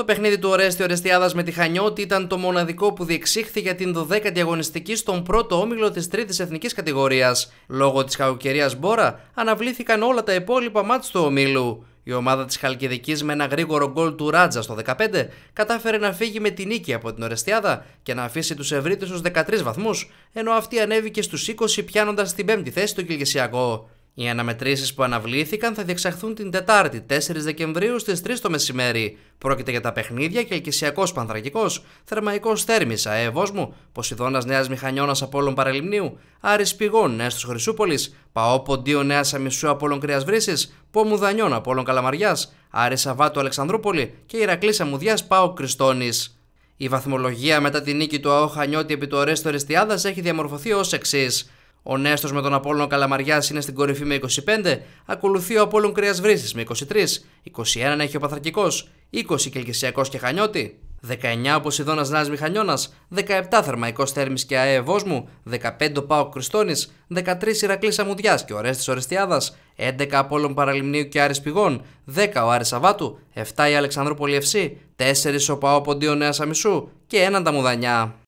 Το παιχνίδι του Ορέστη Ορεστιάδας με τη Χανιώτη ήταν το μοναδικό που διεξήχθη για την 12η αγωνιστική στον πρώτο όμιλο της 3η Εθνική Κατηγορία. Λόγω τη κακοκαιρία Μπόρα, αναβλήθηκαν όλα τα υπόλοιπα μάτς του ομίλου. Η ομάδα τη Τρίτης εθνικη κατηγορια λογω της κακοκαιρια μπορα αναβληθηκαν ολα τα υπολοιπα ματς του ομιλου η ομαδα της χαλκιδικη με ένα γρήγορο γκολ του Ράτζα στο 15 κατάφερε να φύγει με την νίκη από την Ορεστιάδα και να αφήσει τους Ευρύτε στου 13 βαθμούς, ενώ αυτή ανέβηκε στους 20 πιάνοντας την 5η θέση του Κυλγεσιακό. Οι αναμετρήσεις που αναβλήθηκαν θα διεξαχθούν την Τετάρτη, 4 Δεκεμβρίου στις 3 το μεσημέρι. Πρόκειται για τα παιχνίδια Κελκυσιακό Πανθρακικός, Θερμαϊκός Αεβό μου, Ποσειδώνας Νέας Μηχανιώνας Απόλων Παραλυμνίου, Άρης Πηγών Νέα τη Χρυσούπολης, Παό Ποντίο Νέας Αμισού Απόλων Κρυα Βρύσης, Πόμου Δανιών Απόλων Καλαμαριάς, Άρη Σαβάτου Αλεξανδρούπολη και Ηρακλή Μουδιά Πάο Κριστόνης. Η βαθμολογία μετά την νίκη του ΑΟ Χανιώτη επί του έχει διαμορφωθεί ως εξής. Ο Νέστος με τον Απόλλων Καλαμαριάς είναι στην κορυφή με 25, ακολουθεί ο Απόλλων Κρέας Βρύσης με 23, 21 έχει ο Παθαρκικό, 20 Κελκυσιακό και Χανιώτη, 19 ο Ποσειδώνας Νάζ Μηχανιώνα, 17 Θερμαϊκός Θέρμης και ΑΕ μου 15 ο Πάο Κριστόνη, 13 Ηρακλής Αμουδιάς και ο Ρέστης Ορεστιάδα, 11 Απόλλων Παραλιμνίου και Άρης Πηγών, 10 ο Άρης Σαβάτου, 7 η Αλεξανδρούπολη Ευσή, 4 ο Παό Ποντίο Νέας Αμισού και 1 τα Μουδανιά.